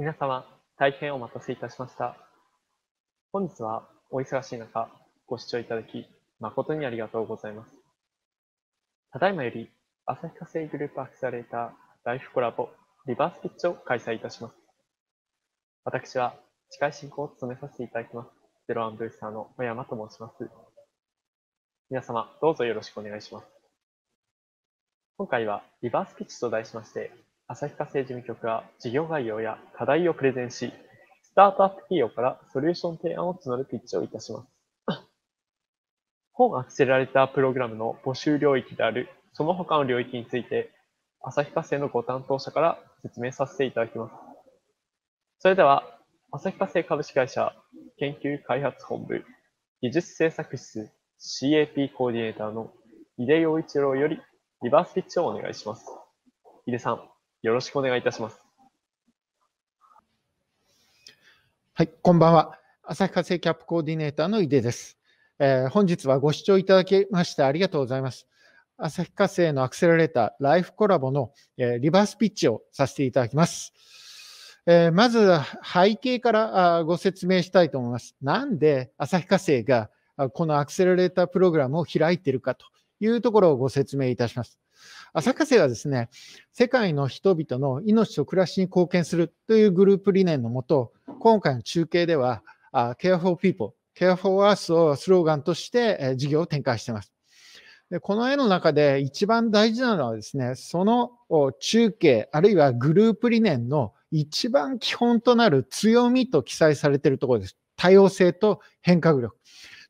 皆様、大変お待たせいたしました。本日はお忙しい中、ご視聴いただき、誠にありがとうございます。ただいまより、旭化成グループアクセラレーターライフコラボリバースピッチを開催いたします。私は、司会進行を務めさせていただきます。ゼロワンブースターの小山と申します。皆様、どうぞよろしくお願いします。今回は、リバースピッチと題しまして、旭化成事務局は事業概要や課題をプレゼンし、スタートアップ企業からソリューション提案を募るピッチをいたします。本アクセラレータープログラムの募集領域であるその他の領域について、旭化成のご担当者から説明させていただきます。それでは、旭化成株式会社研究開発本部技術政策室 CAP コーディネーターの井出洋一郎よりリバースピッチをお願いします。井出さん、よろしくお願いいたします。はい、こんばんは。旭化成キャップコーディネーターの井出です。えー、本日はご視聴いただきましてありがとうございます。旭化成のアクセラレーター、ライフコラボの、えー、リバースピッチをさせていただきます。えー、まず背景からあご説明したいと思います。なんで旭化成がこのアクセラレータープログラムを開いているかというところをご説明いたします。朝加瀬はですね、世界の人々の命と暮らしに貢献するというグループ理念のもと、今回の中継では、Care for People、Care for Earth をスローガンとして事業を展開しています。でこの絵の中で一番大事なのはですね、その中継、あるいはグループ理念の一番基本となる強みと記載されているところです。多様性と変革力。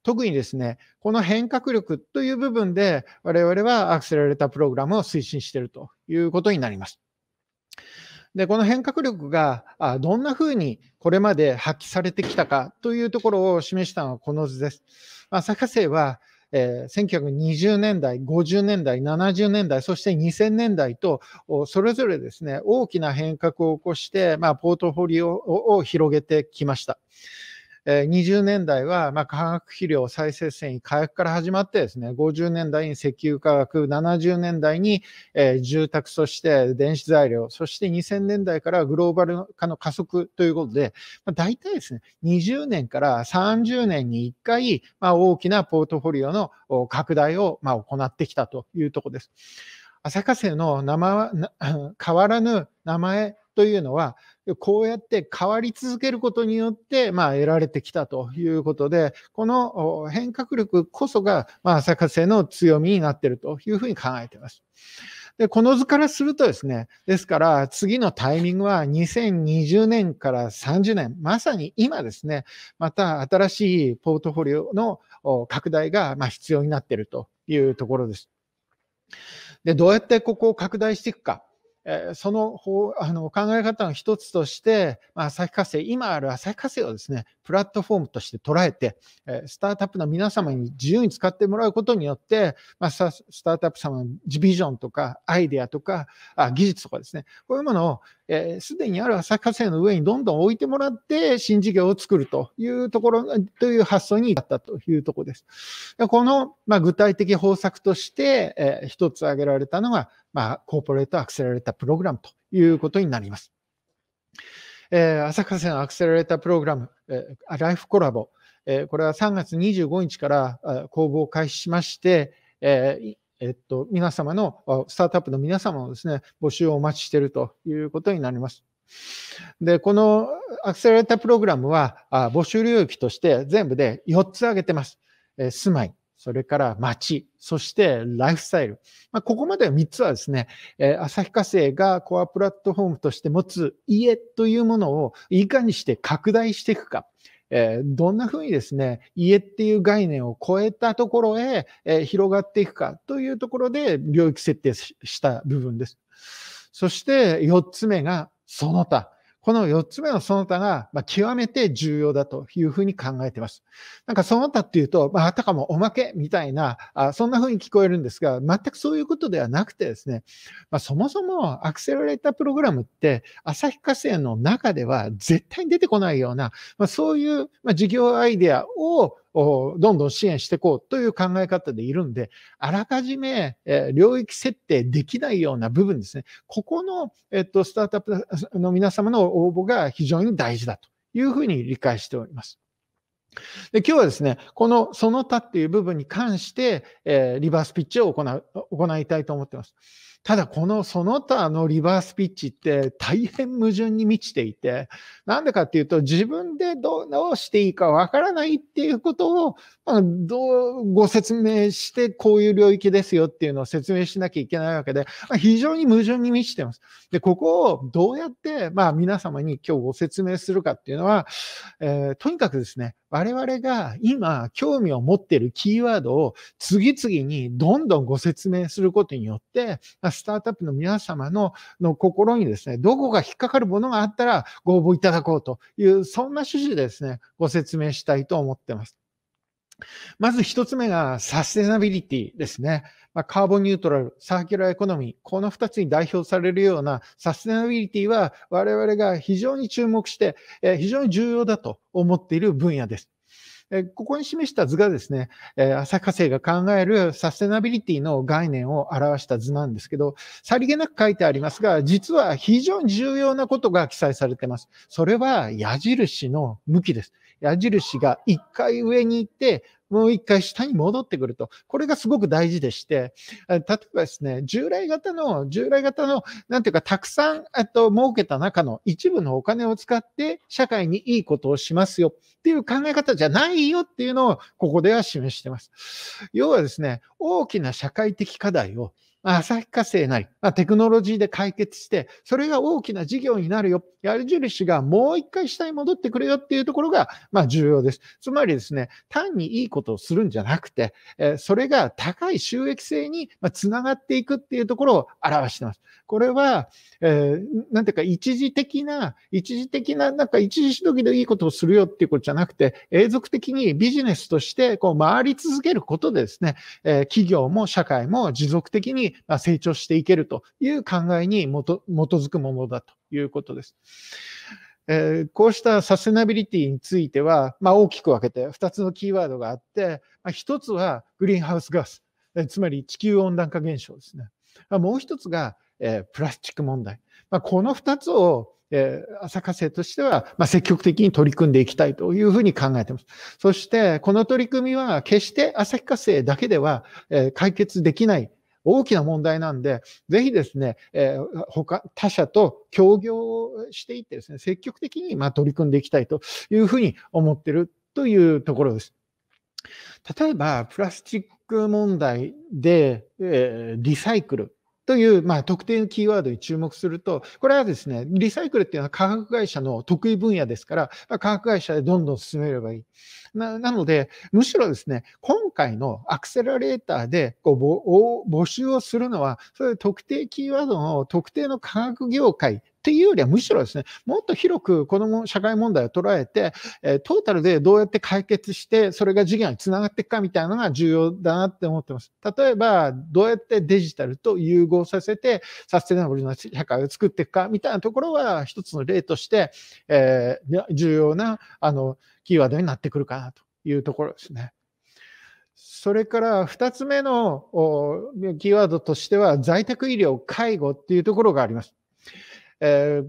特にですね、この変革力という部分で、我々はアクセラレータープログラムを推進しているということになります。で、この変革力がどんなふうにこれまで発揮されてきたかというところを示したのはこの図です。まあ、博生は、えー、1920年代、50年代、70年代、そして2000年代と、それぞれですね、大きな変革を起こして、まあ、ポートフォリオを広げてきました。え20年代は、ま化学肥料、再生繊維、火薬から始まってですね、50年代に石油化学、70年代に、え住宅、そして電子材料、そして2000年代からグローバル化の加速ということで、まあ、大体ですね、20年から30年に1回、ま大きなポートフォリオの拡大を、ま行ってきたというところです。朝霞生の名前変わらぬ名前というのは、こうやって変わり続けることによって、まあ、得られてきたということで、この変革力こそが、まあ、博生の強みになっているというふうに考えています。で、この図からするとですね、ですから次のタイミングは2020年から30年、まさに今ですね、また新しいポートフォリオの拡大がま必要になっているというところです。で、どうやってここを拡大していくか。その方あの考え方の一つとして、まあ、旭化成、今ある旭化成をですね、プラットフォームとして捉えて、スタートアップの皆様に自由に使ってもらうことによって、まあ、スタートアップ様のビジョンとか、アイデアとか、あ技術とかですね、こういうものをえー、にある浅草線の上にどんどん置いてもらって、新事業を作るというところ、という発想になったというところです。この、まあ、具体的方策として、えー、一つ挙げられたのが、まあ、コーポレートアクセラレータープログラムということになります。えー、浅草線アクセラレータープログラム、えー、ライフコラボ、えー、これは3月25日から公募を開始しまして、えー、えっと、皆様の、スタートアップの皆様のですね、募集をお待ちしているということになります。で、このアクセラレータープログラムは、募集領域として全部で4つ挙げてます。住まい、それから街、そしてライフスタイル。まあ、ここまでは3つはですね、え旭化成がコアプラットフォームとして持つ家というものをいかにして拡大していくか。えどんなふうにですね、家っていう概念を超えたところへ、え広がっていくかというところで領域設定した部分です。そして四つ目がその他。この4つ目のその他が、ま極めて重要だというふうに考えています。なんかその他っていうと、まあ、たかもおまけみたいな、あそんな風に聞こえるんですが、全くそういうことではなくてですね、まあ、そもそもアクセラレータープログラムって、旭化成の中では絶対に出てこないような、まあ、そういう事業アイデアをどんどん支援していこうという考え方でいるんで、あらかじめ、え領域設定できないような部分ですね。ここの、えっと、スタートアップの皆様の応募が非常に大事だというふうに理解しております。で今日はですね、このその他っていう部分に関して、えリバースピッチを行う、行いたいと思っています。ただこのその他のリバースピッチって大変矛盾に満ちていて、なんでかっていうと自分でどうしていいかわからないっていうことを、まあ、どうご説明してこういう領域ですよっていうのを説明しなきゃいけないわけで、まあ、非常に矛盾に満ちてます。で、ここをどうやって、まあ皆様に今日ご説明するかっていうのは、えー、とにかくですね、我々が今興味を持っているキーワードを次々にどんどんご説明することによって、スタートアップの皆様のの心にですね、どこか引っかかるものがあったらご応募いただこうという、そんな趣旨でですね、ご説明したいと思ってます。まず一つ目がサステナビリティですね。まあ、カーボンニュートラル、サーキュラーエコノミー、この二つに代表されるようなサステナビリティは我々が非常に注目して、えー、非常に重要だと思っている分野です。えここに示した図がですね、え朝霞生が考えるサステナビリティの概念を表した図なんですけど、さりげなく書いてありますが、実は非常に重要なことが記載されています。それは矢印の向きです。矢印が一回上に行って、もう一回下に戻ってくると。これがすごく大事でして、例えばですね、従来型の、従来型の、なんていうか、たくさん、えっと、儲けた中の一部のお金を使って社会にいいことをしますよっていう考え方じゃないよっていうのを、ここでは示してます。要はですね、大きな社会的課題をまあ、朝日課なり、まあ、テクノロジーで解決して、それが大きな事業になるよ。矢印がもう一回下に戻ってくれよっていうところが、まあ、重要です。つまりですね、単にいいことをするんじゃなくて、えそれが高い収益性につながっていくっていうところを表してます。これは、えー、なんていうか、一時的な、一時的な、なんか一時しのぎでいいことをするよっていうことじゃなくて、永続的にビジネスとしてこう回り続けることでですね、え企業も社会も持続的に成長していけるという考えに基づくものだということです。えこうしたサステナビリティについては、まあ、大きく分けて2つのキーワードがあって、ま1つはグリーンハウスガス、えつまり地球温暖化現象ですね。もう1つが、えプラスチック問題。まあ、この2つをえー、朝霞生としては、まあ、積極的に取り組んでいきたいというふうに考えています。そして、この取り組みは決して朝霞生だけでは、えー、解決できない大きな問題なんで、ぜひですね、えー、他、他社と協業をしていってですね、積極的にま取り組んでいきたいというふうに思ってるというところです。例えば、プラスチック問題で、えー、リサイクルという、まあ、特定のキーワードに注目すると、これはですね、リサイクルっていうのは化学会社の得意分野ですから、まあ、化学会社でどんどん進めればいい。ななので、むしろですね、今回のアクセラレーターでこう募集をするのは、そういう特定キーワードの特定の化学業界っていうよりはむしろですね、もっと広くこの社会問題を捉えて、えトータルでどうやって解決して、それが事業につながっていくかみたいなのが重要だなって思ってます。例えば、どうやってデジタルと融合させて、サステナブルな社会を作っていくかみたいなところは、一つの例として、えー、重要な、あの、キーワードになってくるかなというところですね。それから2つ目のキーワードとしては在宅医療、介護っていうところがあります。え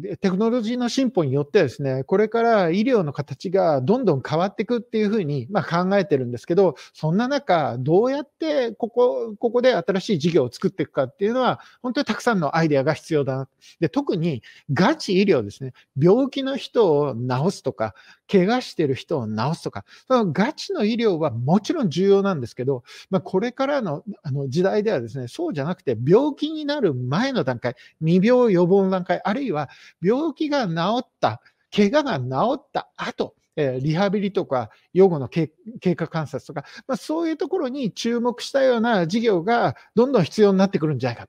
ー、テクノロジーの進歩によってですね、これから医療の形がどんどん変わっていくっていうふうに、まあ、考えてるんですけど、そんな中、どうやってここ、ここで新しい事業を作っていくかっていうのは、本当にたくさんのアイデアが必要だな。で、特にガチ医療ですね。病気の人を治すとか、怪我してる人を治すとか、そのガチの医療はもちろん重要なんですけど、まあ、これからのあの時代ではですね、そうじゃなくて、病気になる前の段階、未病予防懇談あるいは病気が治った、怪我が治った後、えリハビリとか、予後の経過観察とか、まあ、そういうところに注目したような事業がどんどん必要になってくるんじゃないか。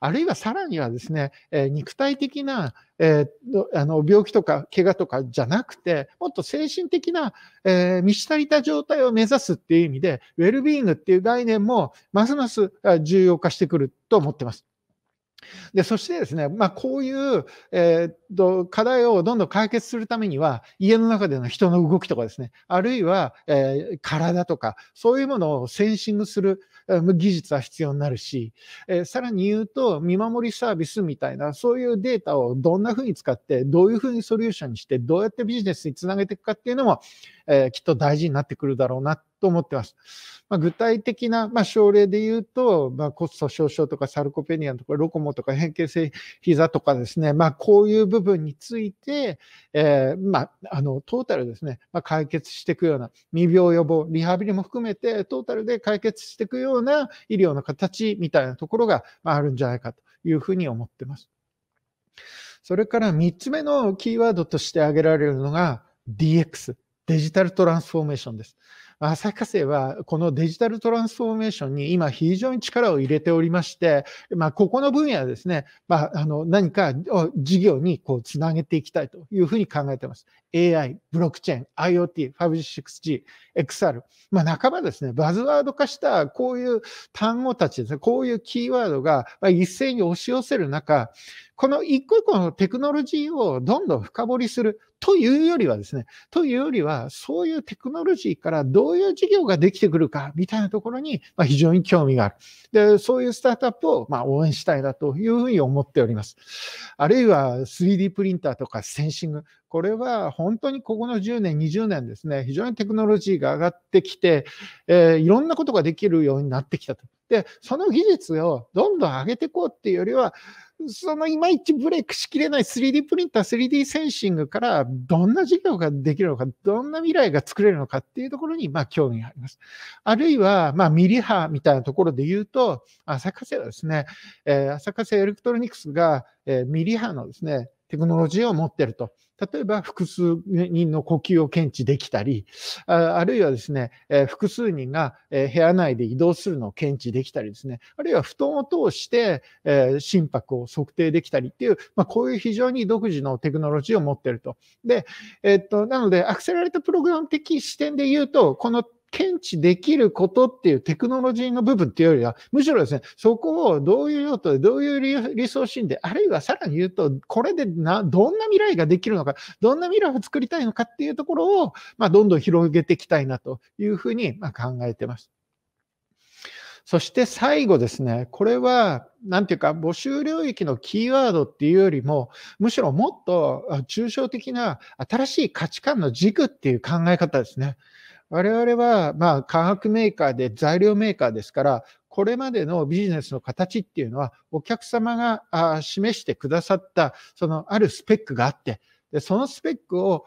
あるいはさらにはですね、え肉体的な、えー、あの病気とか怪我とかじゃなくて、もっと精神的な、えー、満ち足りた状態を目指すっていう意味で、ウェルビーングっていう概念もますます重要化してくると思ってます。でそしてですね、まあ、こういう、えー、っと課題をどんどん解決するためには家の中での人の動きとかですねあるいは、えー、体とかそういうものをセンシングする技術は必要になるし、えー、さらに言うと見守りサービスみたいなそういうデータをどんなふうに使ってどういうふうにソリューションにしてどうやってビジネスにつなげていくかっていうのも、えきっと大事になってくるだろうなっと思ってます。まあ、具体的な、まあ、症例で言うと、まあ、骨粗鬆症とかサルコペニアとかロコモとか変形性膝とかですね、まあ、こういう部分について、えー、まあ、の、トータルですね、ま解決していくような、未病予防、リハビリも含めて、トータルで解決していくような医療の形みたいなところがあるんじゃないかというふうに思ってます。それから3つ目のキーワードとして挙げられるのが DX、デジタルトランスフォーメーションです。旭化成はこのデジタルトランスフォーメーションに今非常に力を入れておりまして、まあ、ここの分野ですね、まあ、あの何か事業にこうつなげていきたいというふうに考えています。AI、ブロックチェーン、IoT、5G、6G、XR、まあ、半ばですね、バズワード化したこういう単語たちですね、こういうキーワードが一斉に押し寄せる中、この一個一個のテクノロジーをどんどん深掘りするというよりはですね、というよりは、そういうテクノロジーからどうういう事業ができてくるか、みたいなところに、ま非常に興味がある。で、そういうスタートアップを、ま応援したいなというふうに思っております。あるいは 3D プリンターとかセンシング、これは本当にここの10年、20年ですね、非常にテクノロジーが上がってきて、えー、いろんなことができるようになってきたと。で、その技術をどんどん上げていこうっていうよりは、そのいまいちブレイクしきれない 3D プリンター、3D センシングからどんな事業ができるのか、どんな未来が作れるのかっていうところに、まあ、興味があります。あるいは、まあ、ミリ波みたいなところで言うと、朝霞はですね、えー、朝霞エレクトロニクスが、えー、ミリ波のですね、テクノロジーを持ってると。例えば、複数人の呼吸を検知できたり、あるいはですね、複数人が部屋内で移動するのを検知できたりですね、あるいは布団を通して心拍を測定できたりっていう、まあ、こういう非常に独自のテクノロジーを持ってると。で、えっと、なので、アクセラレートプログラム的視点で言うと、この検知できることっていうテクノロジーの部分っていうよりは、むしろですね、そこをどういう用途で、どういう理想心で、あるいはさらに言うと、これでな、どんな未来ができるのか、どんな未来を作りたいのかっていうところを、まあ、どんどん広げていきたいなというふうに、ま考えてます。そして最後ですね、これは、なんていうか、募集領域のキーワードっていうよりも、むしろもっと抽象的な新しい価値観の軸っていう考え方ですね。我々は、まあ、化学メーカーで材料メーカーですから、これまでのビジネスの形っていうのは、お客様が示してくださった、そのあるスペックがあって、でそのスペックを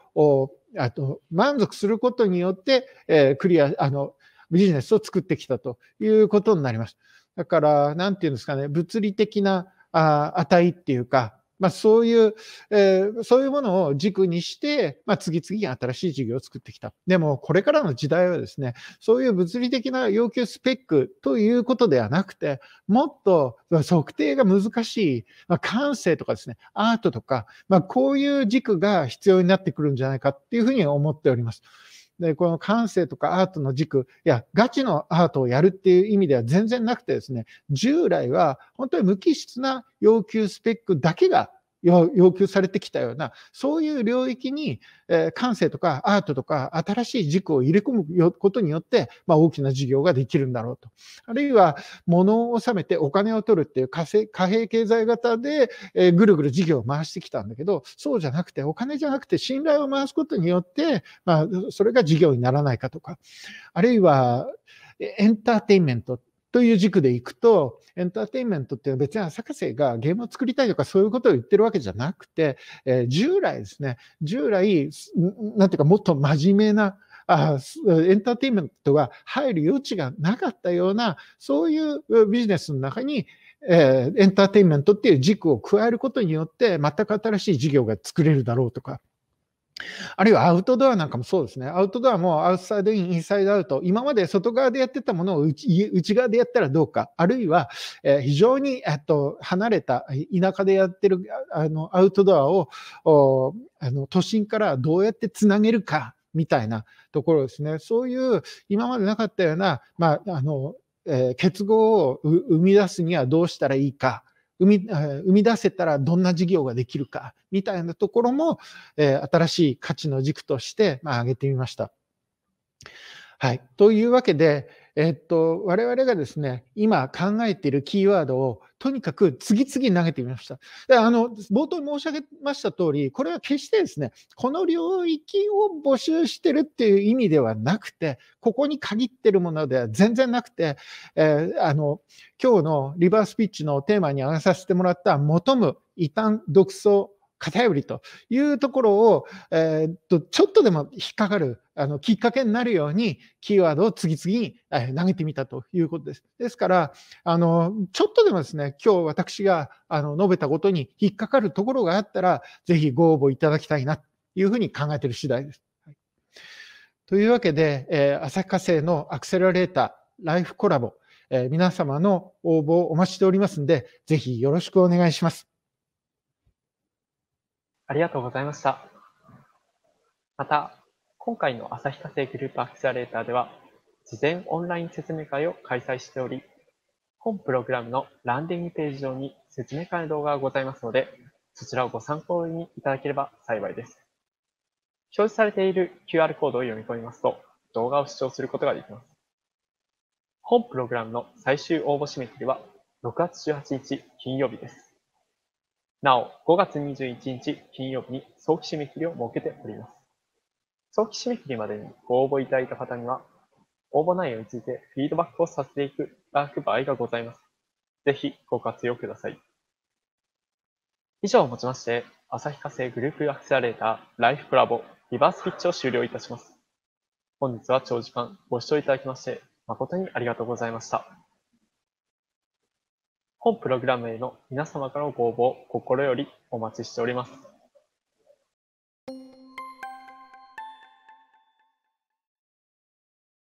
あと満足することによって、えー、クリア、あの、ビジネスを作ってきたということになります。だから、なんていうんですかね、物理的なあ値っていうか、まあ、そういう、えー、そういうものを軸にして、まあ、次々に新しい事業を作ってきた。でも、これからの時代はですね、そういう物理的な要求スペックということではなくて、もっと測定が難しい、まあ、感性とかですね、アートとか、まあ、こういう軸が必要になってくるんじゃないかっていうふうに思っております。で、この感性とかアートの軸、いや、ガチのアートをやるっていう意味では全然なくてですね、従来は本当に無機質な要求スペックだけが要求されてきたような、そういう領域に、えー、感性とかアートとか新しい軸を入れ込むことによって、まあ、大きな事業ができるんだろうと。あるいは、物を収めてお金を取るっていう貨幣経済型で、えー、ぐるぐる事業を回してきたんだけど、そうじゃなくて、お金じゃなくて信頼を回すことによって、まあ、それが事業にならないかとか、あるいは、エンターテインメントという軸でいくと、エンターテインメントって別に浅香生がゲームを作りたいとかそういうことを言ってるわけじゃなくて、えー、従来ですね、従来、なんていうかもっと真面目な、あエンターテインメントが入る余地がなかったような、そういうビジネスの中に、えー、エンターテインメントっていう軸を加えることによって、全く新しい事業が作れるだろうとか、あるいはアウトドアなんかもそうですね。アウトドアもアウトサイドイン、インサイドアウト。今まで外側でやってたものを内内側でやったらどうか。あるいは、えー、非常に、えっと、離れた田舎でやってるあのアウトドアをあの都心からどうやってつなげるか。みたいなところですね。そういう今までなかったような、まあ、あの、えー、結合を生み出すにはどうしたらいいか生み生み出せたらどんな事業ができるか、みたいなところも、え新しい価値の軸として、まあ、挙げてみました。はい。というわけで、えっと、我々がですね、今考えているキーワードをとにかく次々投げてみました。であの冒頭申し上げました通り、これは決してですね、この領域を募集してるっていう意味ではなくて、ここに限ってるものでは全然なくて、えー、あの今日のリバースピッチのテーマに挙げさせてもらった求む異端独創偏りというところを、えー、っとちょっとでも引っかかるあのきっかけになるようにキーワードを次々に投げてみたということです。ですから、あの、ちょっとでもですね、今日私があの述べたことに引っかかるところがあったら、ぜひご応募いただきたいなというふうに考えている次第です。はい、というわけで、えー、朝課星のアクセラレーター、ライフコラボ、えー、皆様の応募をお待ちしておりますので、ぜひよろしくお願いします。ありがとうございました。また今回の旭化成グループアクセラレーターでは、事前オンライン説明会を開催しており、本プログラムのランディングページ上に説明会の動画がございますので、そちらをご参考にいただければ幸いです。表示されている QR コードを読み込みますと、動画を視聴することができます。本プログラムの最終応募締め切りは6月18日金曜日です。なお、5月21日金曜日に早期締め切りを設けております。早期締め切りまでにご応募いただいた方には、応募内容についてフィードバックをさせていただく場合がございます。ぜひご活用ください。以上をもちまして、旭化成グループアクセラレーターライフコラボリバースピッチを終了いたします。本日は長時間ご視聴いただきまして誠にありがとうございました。本プログラムへの皆様からのご応募を心よりお待ちしております。